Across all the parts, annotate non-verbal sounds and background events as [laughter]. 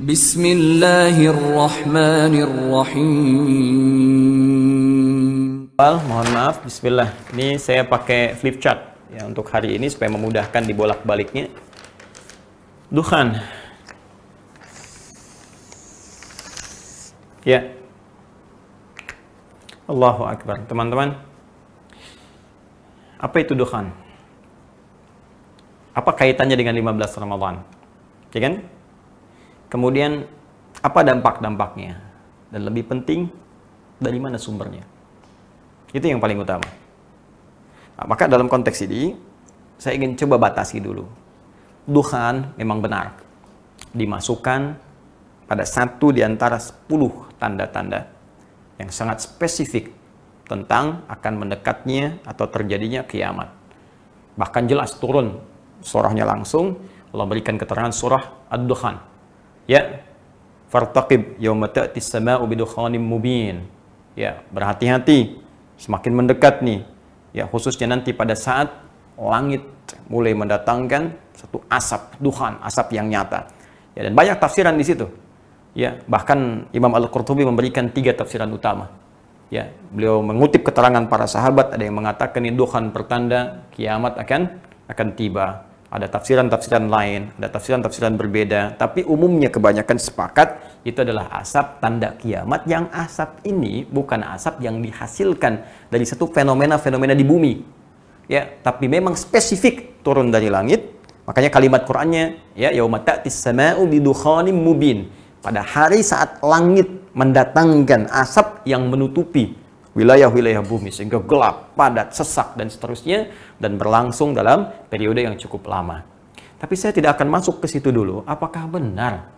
Bismillahirrahmanirrahim. Well, mohon maaf, bismillah. Ini saya pakai flip chart ya untuk hari ini supaya memudahkan dibolak baliknya Duhan. Ya. Allahu akbar. Teman-teman, apa itu duhan? Apa kaitannya dengan 15 Ramadan? Ya kan? Kemudian apa dampak-dampaknya? Dan lebih penting dari mana sumbernya? Itu yang paling utama. Nah, maka dalam konteks ini saya ingin coba batasi dulu. Duhan memang benar dimasukkan pada satu di antara sepuluh tanda-tanda yang sangat spesifik tentang akan mendekatnya atau terjadinya kiamat. Bahkan jelas turun surahnya langsung Allah berikan keterangan surah ad duhan Ya. Fartaqib yawma ta'ti samau bidukhanim mubin. Ya, berhati-hati. Semakin mendekat nih. Ya, khususnya nanti pada saat langit mulai mendatangkan satu asap duhan, asap yang nyata. Ya, dan banyak tafsiran di situ. Ya, bahkan Imam Al-Qurtubi memberikan tiga tafsiran utama. Ya, beliau mengutip keterangan para sahabat, ada yang mengatakan ini duhan pertanda kiamat akan akan tiba ada tafsiran-tafsiran lain, ada tafsiran-tafsiran berbeda, tapi umumnya kebanyakan sepakat itu adalah asap tanda kiamat yang asap ini bukan asap yang dihasilkan dari satu fenomena-fenomena di bumi. Ya, tapi memang spesifik turun dari langit. Makanya kalimat Qur'annya ya yauma ta'tis sama'u bidukhanim mubin. Pada hari saat langit mendatangkan asap yang menutupi wilayah-wilayah bumi sehingga gelap, padat, sesak dan seterusnya dan berlangsung dalam periode yang cukup lama. Tapi saya tidak akan masuk ke situ dulu. Apakah benar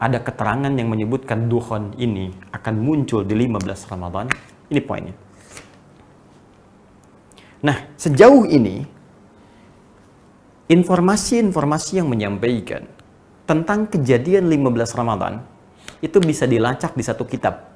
ada keterangan yang menyebutkan duhon ini akan muncul di 15 Ramadan? Ini poinnya. Nah, sejauh ini informasi-informasi yang menyampaikan tentang kejadian 15 Ramadan itu bisa dilacak di satu kitab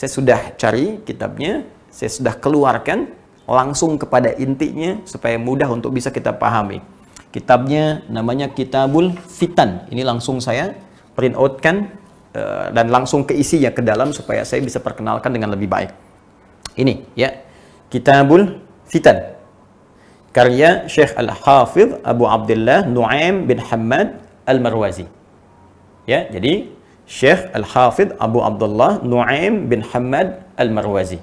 saya sudah cari kitabnya, saya sudah keluarkan langsung kepada intinya supaya mudah untuk bisa kita pahami. Kitabnya namanya Kitabul Fitan. Ini langsung saya print outkan eh, dan langsung ke ya ke dalam supaya saya bisa perkenalkan dengan lebih baik. Ini ya, Kitabul Fitan. Karya Syekh Al-Hafidh Abu Abdullah Nu'aim bin Hamad Al-Marwazi. Ya, jadi Syekh Al-Hafidh Abu Abdullah Nu'aim bin Hamad Al-Marwazi.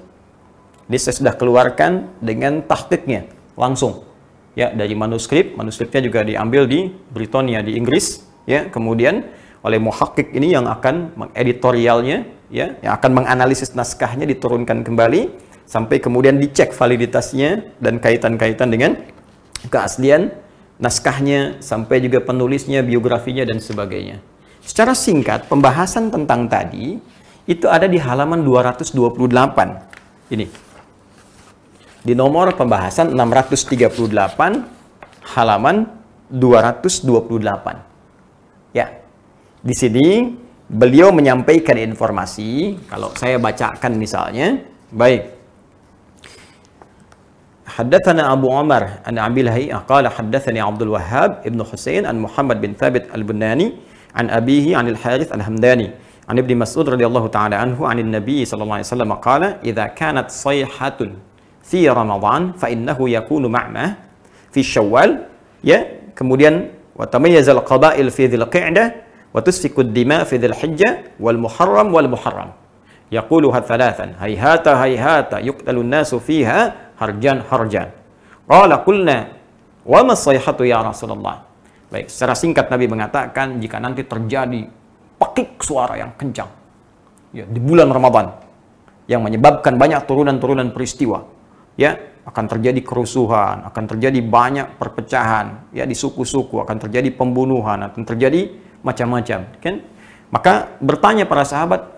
Ini saya sudah keluarkan dengan tahqiqnya langsung. Ya, dari manuskrip, manuskripnya juga diambil di Britania di Inggris, ya. Kemudian oleh muhakkik ini yang akan mengeditorialnya, ya, yang akan menganalisis naskahnya diturunkan kembali sampai kemudian dicek validitasnya dan kaitan-kaitan dengan keaslian naskahnya sampai juga penulisnya, biografinya dan sebagainya. Secara singkat, pembahasan tentang tadi itu ada di halaman 228. Ini. Di nomor pembahasan 638 halaman 228. Ya. Di sini beliau menyampaikan informasi, kalau saya bacakan misalnya, baik. حدثنا أبو عمر عن أبي لهيئة قال حدثني عبد الوهاب ابن حسين عن محمد بن ثابت البناني عن أبيه عن الحارث الهمداني عن ابن مسعود رضي الله تعالى عنه عن النبي صلى الله عليه وسلم قال إذا كانت صيحة في رمضان فإنه يكون معمى في الشوال يا kemudian وتميز القبائل في ذي القعدة وتسفك الدماء في ذي الحجة والمحرم والمحرم يقولها ثلاثا هيهات هيهات يقتل الناس فيها هرجان هرجان قال قلنا وما الصيحة يا رسول الله Baik, secara singkat Nabi mengatakan jika nanti terjadi pekik suara yang kencang ya, di bulan Ramadan yang menyebabkan banyak turunan-turunan peristiwa ya akan terjadi kerusuhan, akan terjadi banyak perpecahan ya di suku-suku, akan terjadi pembunuhan, akan terjadi macam-macam, kan? Maka bertanya para sahabat,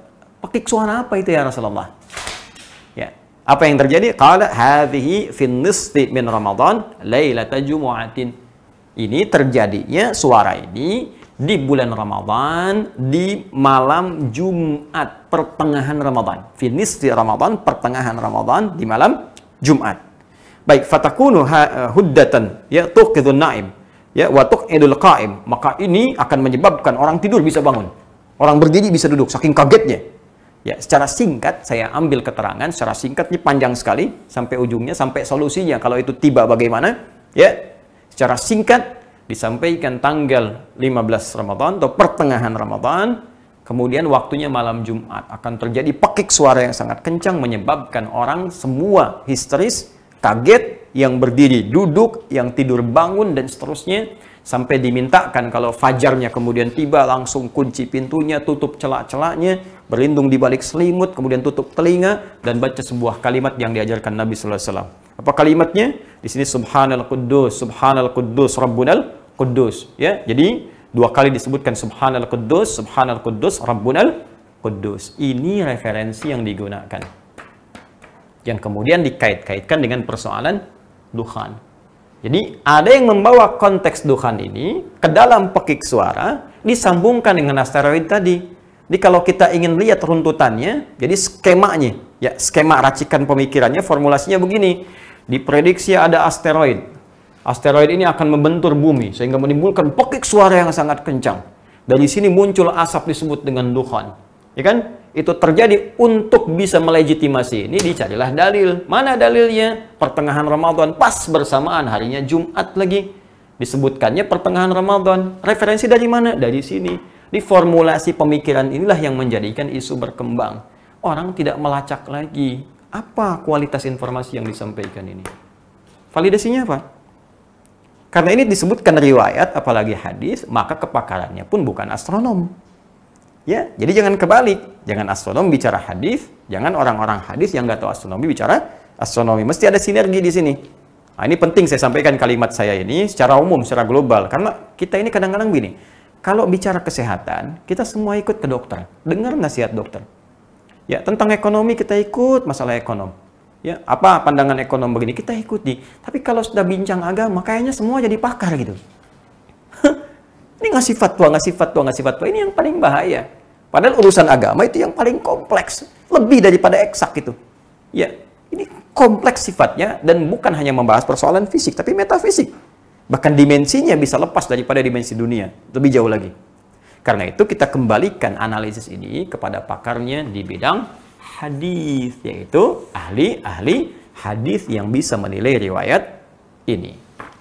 pekik suara apa itu ya Rasulullah? Ya. Apa yang terjadi? Qala hadhihi fi min Ramadan lailatul jumu'atin ini terjadinya suara ini di bulan Ramadhan di malam Jumat pertengahan Ramadhan finish di Ramadhan pertengahan Ramadhan di malam Jumat baik fatakunu eh, huddatan ya tuqidun naim ya wa tuqidul qaim maka ini akan menyebabkan orang tidur bisa bangun orang berdiri bisa duduk saking kagetnya ya secara singkat saya ambil keterangan secara singkatnya panjang sekali sampai ujungnya sampai solusinya kalau itu tiba bagaimana ya secara singkat disampaikan tanggal 15 Ramadan atau pertengahan Ramadan, kemudian waktunya malam Jumat akan terjadi pekik suara yang sangat kencang menyebabkan orang semua histeris, kaget, yang berdiri duduk, yang tidur bangun dan seterusnya sampai dimintakan kalau fajarnya kemudian tiba langsung kunci pintunya, tutup celak-celaknya, berlindung di balik selimut, kemudian tutup telinga dan baca sebuah kalimat yang diajarkan Nabi Sallallahu Alaihi Wasallam. Apa kalimatnya? Di sini subhanal quddus, subhanal quddus, rabbunal quddus. Ya, jadi dua kali disebutkan subhanal quddus, subhanal quddus, rabbunal quddus. Ini referensi yang digunakan. Yang kemudian dikait-kaitkan dengan persoalan duhan. Jadi ada yang membawa konteks duhan ini ke dalam pekik suara disambungkan dengan asteroid tadi. Jadi kalau kita ingin lihat runtutannya, jadi skemanya, ya skema racikan pemikirannya, formulasinya begini diprediksi ada asteroid. Asteroid ini akan membentur bumi sehingga menimbulkan pekik suara yang sangat kencang. Dari sini muncul asap disebut dengan duhan. Ya kan? Itu terjadi untuk bisa melegitimasi. Ini dicarilah dalil. Mana dalilnya? Pertengahan Ramadan pas bersamaan harinya Jumat lagi. Disebutkannya pertengahan Ramadan. Referensi dari mana? Dari sini. Di formulasi pemikiran inilah yang menjadikan isu berkembang. Orang tidak melacak lagi apa kualitas informasi yang disampaikan ini? Validasinya apa? Karena ini disebutkan riwayat, apalagi hadis, maka kepakarannya pun bukan astronom. Ya, jadi jangan kebalik, jangan astronom bicara hadis, jangan orang-orang hadis yang nggak tahu astronomi bicara astronomi. Mesti ada sinergi di sini. Nah, ini penting saya sampaikan kalimat saya ini secara umum, secara global. Karena kita ini kadang-kadang begini. kalau bicara kesehatan, kita semua ikut ke dokter, dengar nasihat dokter. Ya, tentang ekonomi kita ikut masalah ekonom. Ya, apa pandangan ekonom begini kita ikuti. Tapi kalau sudah bincang agama, kayaknya semua jadi pakar gitu. ini ngasih fatwa, ngasih fatwa, ngasih fatwa. Ini yang paling bahaya. Padahal urusan agama itu yang paling kompleks, lebih daripada eksak itu Ya, ini kompleks sifatnya dan bukan hanya membahas persoalan fisik, tapi metafisik. Bahkan dimensinya bisa lepas daripada dimensi dunia, lebih jauh lagi. Karena itu kita kembalikan analisis ini kepada pakarnya di bidang hadis yaitu ahli-ahli hadis yang bisa menilai riwayat ini.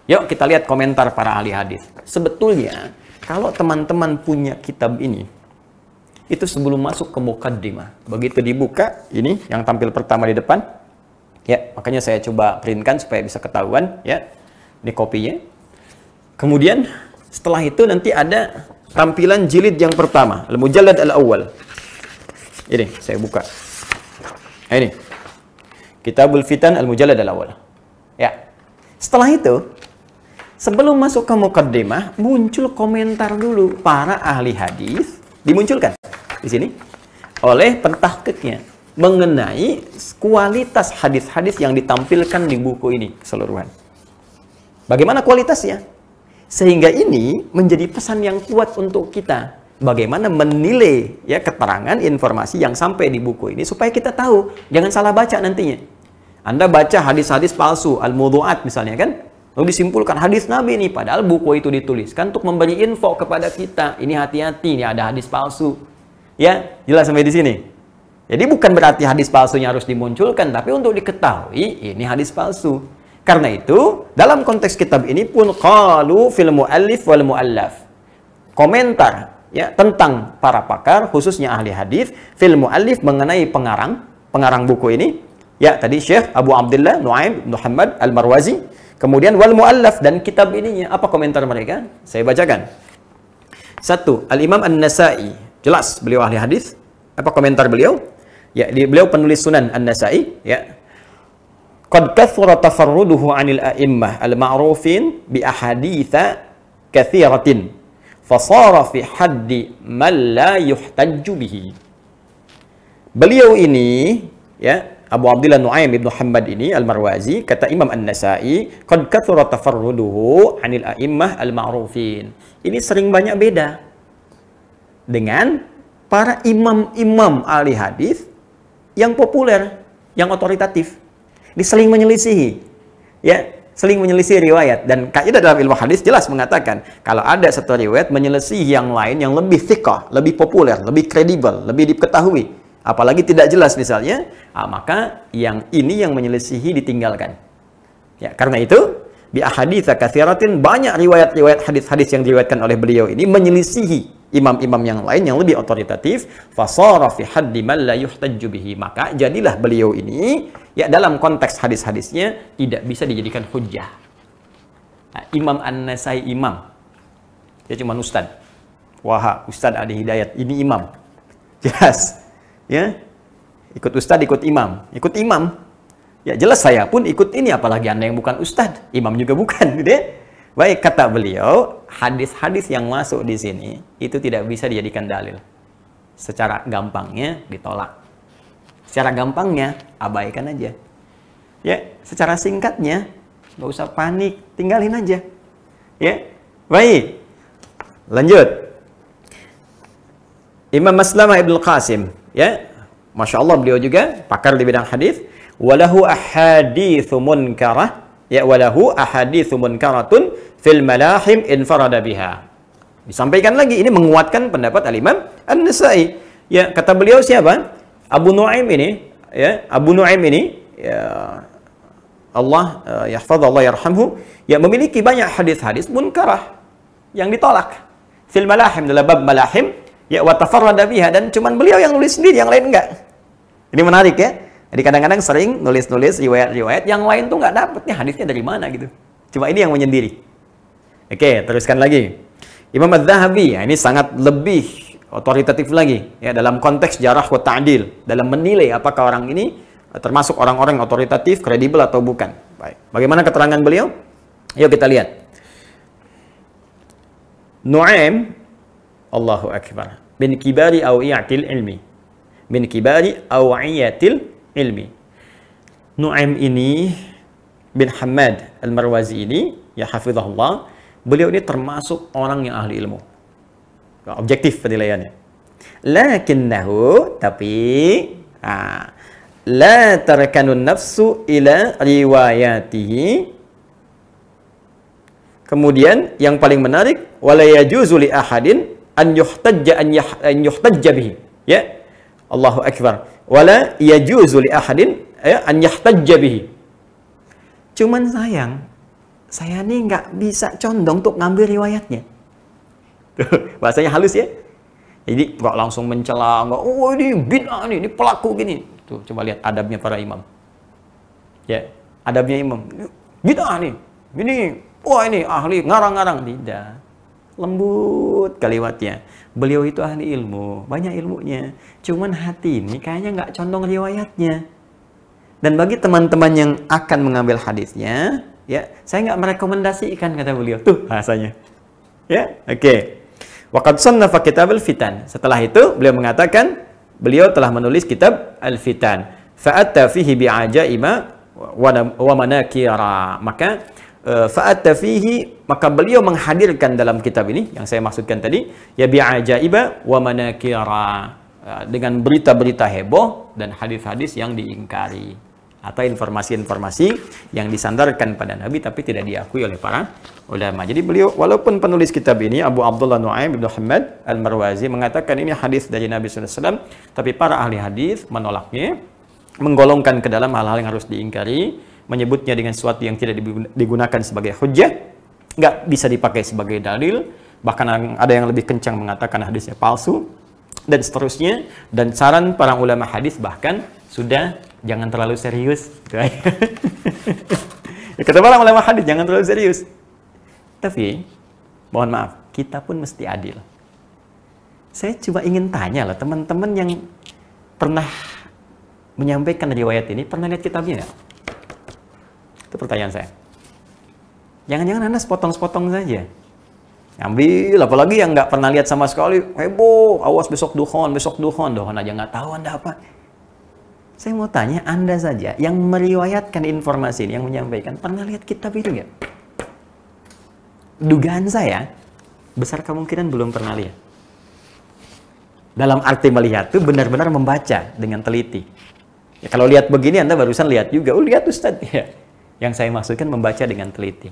Yuk kita lihat komentar para ahli hadis. Sebetulnya kalau teman-teman punya kitab ini itu sebelum masuk ke mukaddimah. Begitu dibuka ini yang tampil pertama di depan. Ya, makanya saya coba printkan supaya bisa ketahuan ya. Ini kopinya. Kemudian setelah itu nanti ada tampilan jilid yang pertama, Al-Mujallad Al-Awwal. Ini saya buka. Nah, ini. Kitabul Fitan Al-Mujallad Al-Awwal. Ya. Setelah itu, sebelum masuk ke mukaddimah, muncul komentar dulu para ahli hadis dimunculkan di sini oleh pentahkiknya mengenai kualitas hadis-hadis yang ditampilkan di buku ini keseluruhan. Bagaimana kualitasnya? Sehingga ini menjadi pesan yang kuat untuk kita bagaimana menilai ya keterangan informasi yang sampai di buku ini supaya kita tahu jangan salah baca nantinya anda baca hadis-hadis palsu al-mudhu'at misalnya kan lalu disimpulkan hadis nabi ini padahal buku itu dituliskan untuk memberi info kepada kita ini hati-hati ini ada hadis palsu ya jelas sampai di sini jadi bukan berarti hadis palsunya harus dimunculkan tapi untuk diketahui ini hadis palsu karena itu, dalam konteks kitab ini pun qalu fil muallif wal muallaf. Komentar ya tentang para pakar khususnya ahli hadis fil muallif mengenai pengarang pengarang buku ini ya tadi Syekh Abu Abdullah Nuaim Muhammad Al-Marwazi kemudian wal muallaf dan kitab ininya apa komentar mereka saya bacakan satu Al-Imam An-Nasai jelas beliau ahli hadis apa komentar beliau ya beliau penulis Sunan An-Nasai ya Qad kathura tafarruduhu anil a'immah al-ma'rufin bi ahaditha kathiratin. Fasara fi haddi man la yuhtajju bihi. Beliau ini, ya, Abu Abdullah Nuaim bin Muhammad ini Al-Marwazi kata Imam An-Nasa'i qad kathura tafarruduhu anil a'immah al-ma'rufin. Ini sering banyak beda dengan para imam-imam ahli hadis yang populer, yang otoritatif diseling menyelisihi. Ya, seling menyelisihi riwayat dan kaidah dalam ilmu hadis jelas mengatakan kalau ada satu riwayat menyelisihi yang lain yang lebih thikah, lebih populer, lebih kredibel, lebih diketahui, apalagi tidak jelas misalnya, ah, maka yang ini yang menyelisihi ditinggalkan. Ya, karena itu bi ahadits katsiratin banyak riwayat-riwayat hadis-hadis yang diriwayatkan oleh beliau ini menyelisihi imam-imam yang lain yang lebih otoritatif fasara fi haddi man la yuhtajju bihi maka jadilah beliau ini ya dalam konteks hadis-hadisnya tidak bisa dijadikan hujah nah, Imam An-Nasai imam dia cuma ustad wah, ustad ada hidayat ini imam [laughs] jelas ya ikut ustad ikut imam ikut imam ya jelas saya pun ikut ini apalagi anda yang bukan ustad imam juga bukan [laughs] gitu ya Baik kata beliau, hadis-hadis yang masuk di sini itu tidak bisa dijadikan dalil. Secara gampangnya ditolak. Secara gampangnya abaikan aja. Ya, secara singkatnya nggak usah panik, tinggalin aja. Ya, baik. Lanjut. Imam Maslamah Ibnu Qasim, ya. Masya Allah beliau juga pakar di bidang hadis. Walahu ahadithu munkarah ya walahu ahaditsu munkaratun fil malahim infarada biha. Disampaikan lagi ini menguatkan pendapat Al-Imam An-Nasa'i. Ya, kata beliau siapa? Abu Nuaim ini, ya, Abu Nuaim ini ya Allah uh, eh, yahfaz Allah yarhamhu ya memiliki banyak hadis-hadis munkarah yang ditolak fil malahim dalam bab malahim ya wa biha dan cuman beliau yang nulis sendiri yang lain enggak. Ini menarik ya. Jadi kadang-kadang sering nulis-nulis riwayat-riwayat yang lain tuh nggak dapet nih hadisnya dari mana gitu. Cuma ini yang menyendiri. Oke, teruskan lagi. Imam Az-Zahabi, ya, ini sangat lebih otoritatif lagi ya dalam konteks jarah wa ta'dil, dalam menilai apakah orang ini termasuk orang-orang yang otoritatif, kredibel atau bukan. Baik. Bagaimana keterangan beliau? Yuk kita lihat. Nu'aim Allahu Akbar bin kibari awiyatil ilmi Bin kibari awiyatil ilmi. Nu'aim ini bin Hamad Al-Marwazi ini, ya hafizahullah, beliau ini termasuk orang yang ahli ilmu. Ya, objektif penilaiannya. Lakinnahu, tapi, la tarkanun nafsu ila riwayatihi Kemudian yang paling menarik wala yajuzu li ahadin an yuhtajja an, yuh, an yuhtajja bihi. Ya. Allahu akbar. Wala yajuzu li ahadin ya, an yahtajja bihi. Cuman sayang, saya ini nggak bisa condong untuk ngambil riwayatnya. [laughs] bahasanya halus ya. Jadi nggak langsung mencela, nggak, oh ini bid'ah ini, ini pelaku gini. Tuh, coba lihat adabnya para imam. Ya, adabnya imam. Bid'ah nih, ini, wah ini ahli, ngarang-ngarang. Tidak lembut kaliwatnya. Beliau itu ahli ilmu, banyak ilmunya. Cuman hati ini kayaknya nggak condong riwayatnya. Dan bagi teman-teman yang akan mengambil hadisnya, ya saya nggak merekomendasikan kata beliau. Tuh bahasanya. Ya, oke. Okay. Waqad sannafa kitab al-fitan. Setelah itu beliau mengatakan beliau telah menulis kitab al-fitan. Fa'atta fihi bi'ajaima wa manakira. Maka Eh, Faat maka beliau menghadirkan dalam kitab ini yang saya maksudkan tadi ya bi'ajaiba wa manakira eh, dengan berita-berita heboh dan hadis-hadis yang diingkari atau informasi-informasi yang disandarkan pada Nabi tapi tidak diakui oleh para ulama. Jadi beliau walaupun penulis kitab ini Abu Abdullah Nuaim bin Muhammad Al-Marwazi mengatakan ini hadis dari Nabi SAW tapi para ahli hadis menolaknya menggolongkan ke dalam hal-hal yang harus diingkari menyebutnya dengan sesuatu yang tidak digunakan sebagai hujah, nggak bisa dipakai sebagai dalil, bahkan ada yang lebih kencang mengatakan hadisnya palsu, dan seterusnya. Dan saran para ulama hadis bahkan sudah jangan terlalu serius. [laughs] kata para ulama hadis jangan terlalu serius. Tapi, mohon maaf, kita pun mesti adil. Saya cuma ingin tanya lah teman-teman yang pernah menyampaikan riwayat ini, pernah lihat kitabnya nggak? Itu pertanyaan saya. Jangan-jangan Anda sepotong-sepotong saja. Ambil, apalagi yang nggak pernah lihat sama sekali. Heboh, awas besok duhon, besok duhon. Duhon aja nggak tahu Anda apa. Saya mau tanya Anda saja, yang meriwayatkan informasi ini, yang menyampaikan, pernah lihat kitab itu nggak? Dugaan saya, besar kemungkinan belum pernah lihat. Dalam arti melihat itu benar-benar membaca dengan teliti. Ya, kalau lihat begini, Anda barusan lihat juga. Oh, lihat Ustadz. [laughs] Ya. Yang saya maksudkan membaca dengan teliti.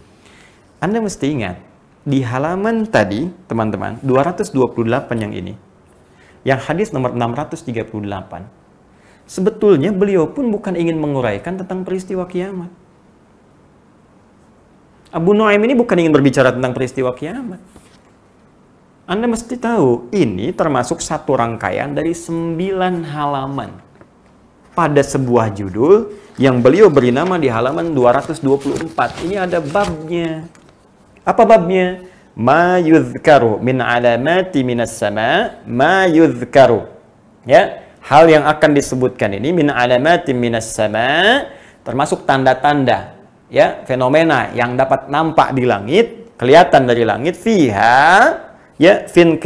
Anda mesti ingat, di halaman tadi, teman-teman, 228 yang ini, yang hadis nomor 638, sebetulnya beliau pun bukan ingin menguraikan tentang peristiwa kiamat. Abu Nuaim ini bukan ingin berbicara tentang peristiwa kiamat. Anda mesti tahu, ini termasuk satu rangkaian dari sembilan halaman pada sebuah judul yang beliau beri nama di halaman 224. Ini ada babnya. Apa babnya? Ma yudhkaru min alamati minas sama ma yudhkaru. Ya, hal yang akan disebutkan ini min alamati minas sama termasuk tanda-tanda ya fenomena yang dapat nampak di langit kelihatan dari langit fiha ya fin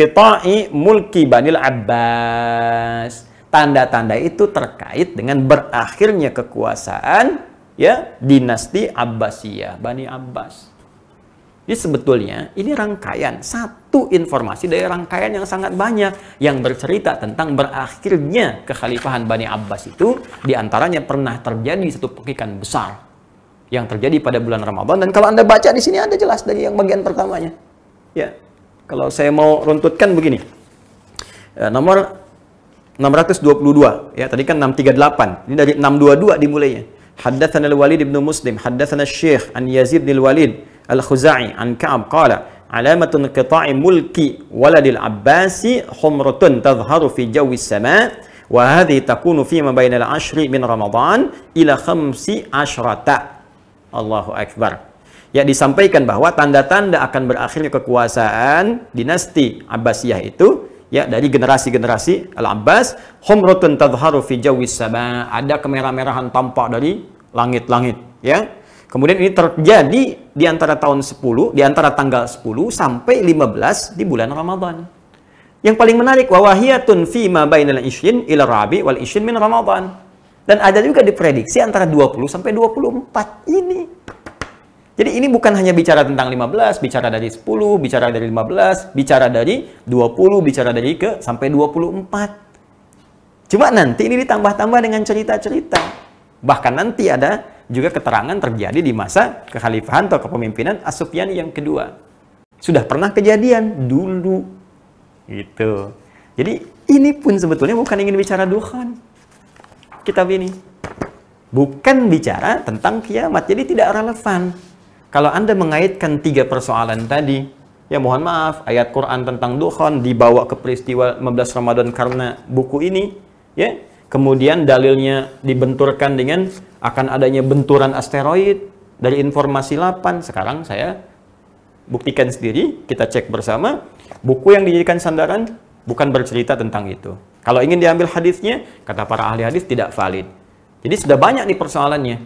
mulki banil abbas Tanda-tanda itu terkait dengan berakhirnya kekuasaan ya dinasti Abbasiyah, Bani Abbas. Jadi sebetulnya ini rangkaian, satu informasi dari rangkaian yang sangat banyak yang bercerita tentang berakhirnya kekhalifahan Bani Abbas itu diantaranya pernah terjadi satu pekikan besar yang terjadi pada bulan Ramadan dan kalau Anda baca di sini ada jelas dari yang bagian pertamanya. Ya. Kalau saya mau runtutkan begini. Eh, nomor 622 ya tadi kan 638 ini dari 622 dimulainya Haddatsana al-Walid ibnu Muslim haddatsana Syekh an Yazid bin al-Walid al-Khuzai an Ka'ab qala alamatun qita'i mulki waladil Abbasi humratun tadhharu fi jawi sama wa hadhi takunu fi ma bainal ashri min Ramadan ila khamsi asyrata Allahu akbar ya disampaikan bahwa tanda-tanda akan berakhirnya kekuasaan dinasti Abbasiyah itu ya dari generasi-generasi Al-Abbas humratun tadhharu fi jawis sama ada kemerah-merahan tampak dari langit-langit ya kemudian ini terjadi di antara tahun 10 di antara tanggal 10 sampai 15 di bulan Ramadan yang paling menarik wawahiyatun fi ma bainal isyin ila rabi wal isyin min Ramadan dan ada juga diprediksi antara 20 sampai 24 ini jadi ini bukan hanya bicara tentang 15, bicara dari 10, bicara dari 15, bicara dari 20, bicara dari ke sampai 24. Cuma nanti ini ditambah-tambah dengan cerita-cerita. Bahkan nanti ada juga keterangan terjadi di masa kekhalifahan atau kepemimpinan Asyufian yang kedua. Sudah pernah kejadian dulu. Gitu. Jadi ini pun sebetulnya bukan ingin bicara Tuhan. Kitab ini. Bukan bicara tentang kiamat. Jadi tidak relevan kalau Anda mengaitkan tiga persoalan tadi, ya mohon maaf, ayat Quran tentang dukhon dibawa ke peristiwa 15 Ramadan karena buku ini, ya. Kemudian dalilnya dibenturkan dengan akan adanya benturan asteroid dari informasi 8. Sekarang saya buktikan sendiri, kita cek bersama. Buku yang dijadikan sandaran bukan bercerita tentang itu. Kalau ingin diambil hadisnya, kata para ahli hadis tidak valid. Jadi sudah banyak nih persoalannya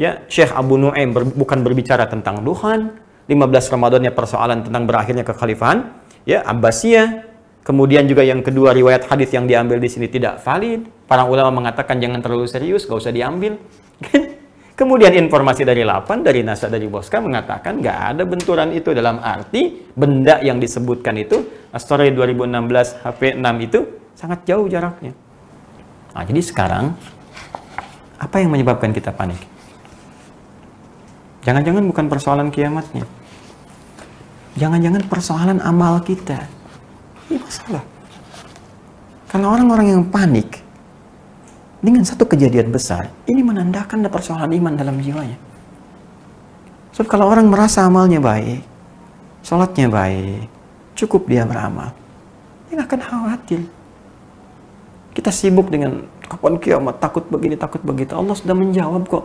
ya Syekh Abu Nuaim ber, bukan berbicara tentang Duhan 15 Ramadannya persoalan tentang berakhirnya kekhalifahan ya Abbasiyah kemudian juga yang kedua riwayat hadis yang diambil di sini tidak valid para ulama mengatakan jangan terlalu serius gak usah diambil [laughs] Kemudian informasi dari Lapan, dari Nasa, dari Boska mengatakan gak ada benturan itu dalam arti benda yang disebutkan itu Astoria 2016 HP 6 itu sangat jauh jaraknya. Nah, jadi sekarang apa yang menyebabkan kita panik? Jangan-jangan bukan persoalan kiamatnya. Jangan-jangan persoalan amal kita. Ini masalah. Kalau orang-orang yang panik dengan satu kejadian besar, ini menandakan ada persoalan iman dalam jiwanya. Sebab so, kalau orang merasa amalnya baik, sholatnya baik, cukup dia beramal, dia akan khawatir. Kita sibuk dengan kapan kiamat, takut begini, takut begitu. Allah sudah menjawab kok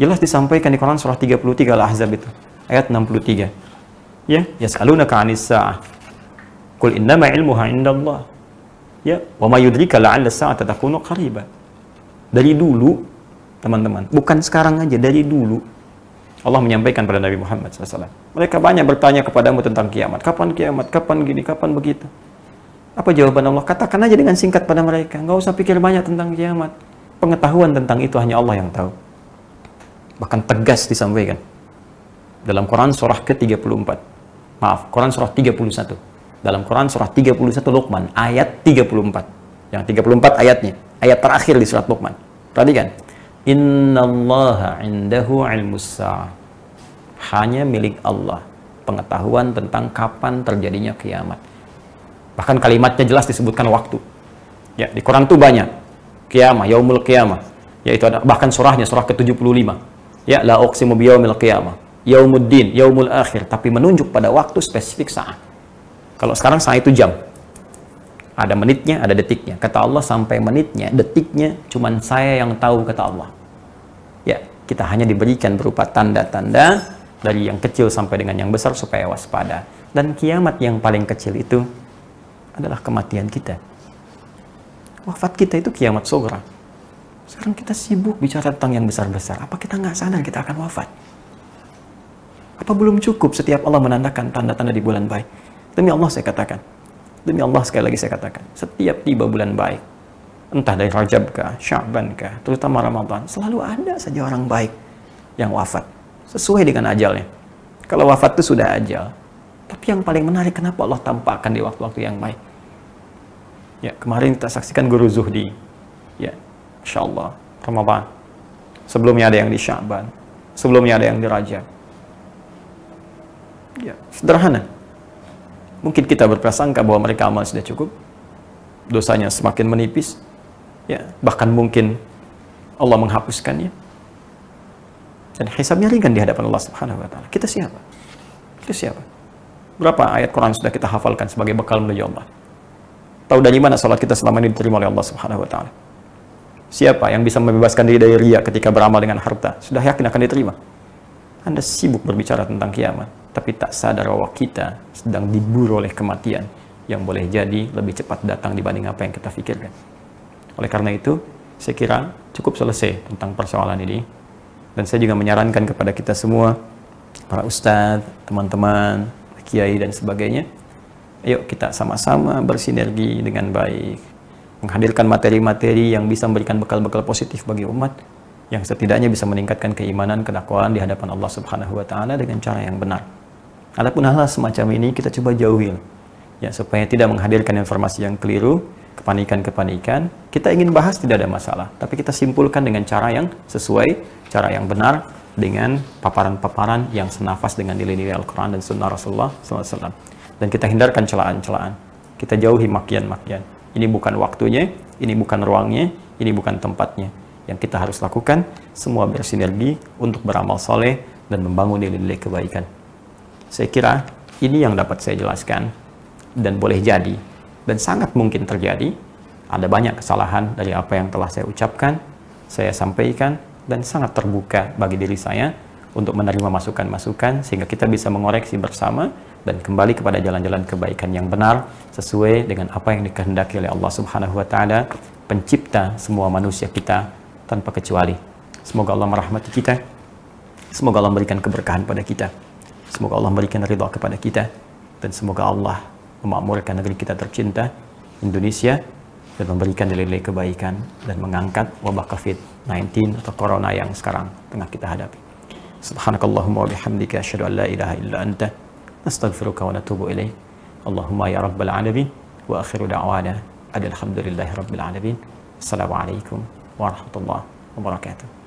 Jelas disampaikan di Quran surah 33 Al-Ahzab itu, ayat 63. Ya, ya yas'alunaka 'anis sa'ah. kul innama 'ilmuha 'indallah. Ya, wa ma yudrika la'alla as-sa'ata takunu qariba. Dari dulu, teman-teman, bukan sekarang aja, dari dulu Allah menyampaikan pada Nabi Muhammad SAW. Mereka banyak bertanya kepadamu tentang kiamat. Kapan kiamat? Kapan gini? Kapan begitu? Apa jawaban Allah? Katakan aja dengan singkat pada mereka. Nggak usah pikir banyak tentang kiamat. Pengetahuan tentang itu hanya Allah yang tahu bahkan tegas disampaikan dalam Quran surah ke-34 maaf Quran surah 31 dalam Quran surah 31 Luqman ayat 34 yang 34 ayatnya ayat terakhir di surat Luqman perhatikan innallaha indahu ilmusa hanya milik Allah pengetahuan tentang kapan terjadinya kiamat bahkan kalimatnya jelas disebutkan waktu ya di Quran tuh banyak kiamat yaumul Kiamat yaitu ada bahkan surahnya surah ke-75 Ya, la uqsimu biyaumil qiyamah. Yaumuddin, yaumul akhir. Tapi menunjuk pada waktu spesifik saat. Kalau sekarang saat itu jam. Ada menitnya, ada detiknya. Kata Allah sampai menitnya, detiknya, cuman saya yang tahu kata Allah. Ya, kita hanya diberikan berupa tanda-tanda dari yang kecil sampai dengan yang besar supaya waspada. Dan kiamat yang paling kecil itu adalah kematian kita. Wafat kita itu kiamat sogra. Sekarang kita sibuk bicara tentang yang besar-besar. Apa kita nggak sadar kita akan wafat? Apa belum cukup setiap Allah menandakan tanda-tanda di bulan baik? Demi Allah saya katakan. Demi Allah sekali lagi saya katakan. Setiap tiba bulan baik, entah dari Rajab kah, Syaban kah, terutama Ramadan, selalu ada saja orang baik yang wafat sesuai dengan ajalnya. Kalau wafat itu sudah ajal. Tapi yang paling menarik kenapa Allah tampakkan di waktu-waktu yang baik? Ya, kemarin kita saksikan Guru Zuhdi. Ya, Insyaallah Allah. Ramadan. Sebelumnya ada yang di Syaban. Sebelumnya ada yang di Rajab. Ya, sederhana. Mungkin kita berprasangka bahwa mereka amal sudah cukup. Dosanya semakin menipis. Ya, bahkan mungkin Allah menghapuskannya. Dan hisabnya ringan di hadapan Allah Subhanahu wa taala. Kita siapa? Kita siapa? Berapa ayat Quran sudah kita hafalkan sebagai bekal menuju Allah? Tahu dari mana salat kita selama ini diterima oleh Allah Subhanahu wa taala? Siapa yang bisa membebaskan diri dari ria ketika beramal dengan harta? Sudah yakin akan diterima. Anda sibuk berbicara tentang kiamat, tapi tak sadar bahwa kita sedang diburu oleh kematian yang boleh jadi lebih cepat datang dibanding apa yang kita pikirkan. Oleh karena itu, saya kira cukup selesai tentang persoalan ini. Dan saya juga menyarankan kepada kita semua, para ustadz, teman-teman, kiai, dan sebagainya, ayo kita sama-sama bersinergi dengan baik, menghadirkan materi-materi yang bisa memberikan bekal-bekal positif bagi umat yang setidaknya bisa meningkatkan keimanan, kedakwaan di hadapan Allah Subhanahu wa taala dengan cara yang benar. Adapun hal-hal semacam ini kita coba jauhi ya supaya tidak menghadirkan informasi yang keliru, kepanikan-kepanikan. Kita ingin bahas tidak ada masalah, tapi kita simpulkan dengan cara yang sesuai, cara yang benar dengan paparan-paparan yang senafas dengan nilai-nilai Al-Quran dan Sunnah Rasulullah SAW. Dan kita hindarkan celaan-celaan. Kita jauhi makian-makian. Ini bukan waktunya, ini bukan ruangnya, ini bukan tempatnya. Yang kita harus lakukan, semua bersinergi untuk beramal soleh dan membangun nilai-nilai kebaikan. Saya kira ini yang dapat saya jelaskan dan boleh jadi dan sangat mungkin terjadi ada banyak kesalahan dari apa yang telah saya ucapkan, saya sampaikan, dan sangat terbuka bagi diri saya untuk menerima masukan-masukan sehingga kita bisa mengoreksi bersama dan kembali kepada jalan-jalan kebaikan yang benar sesuai dengan apa yang dikehendaki oleh Allah Subhanahu wa taala, pencipta semua manusia kita tanpa kecuali. Semoga Allah merahmati kita. Semoga Allah memberikan keberkahan pada kita. Semoga Allah memberikan ridha kepada kita dan semoga Allah memakmurkan negeri kita tercinta Indonesia dan memberikan nilai-nilai kebaikan dan mengangkat wabah COVID-19 atau corona yang sekarang tengah kita hadapi. Subhanakallahumma wa bihamdika asyhadu an la ilaha illa anta نستغفرك ونتوب إليك اللهم يا رب العالمين وآخر دعوانا أن الحمد لله رب العالمين السلام عليكم ورحمة الله وبركاته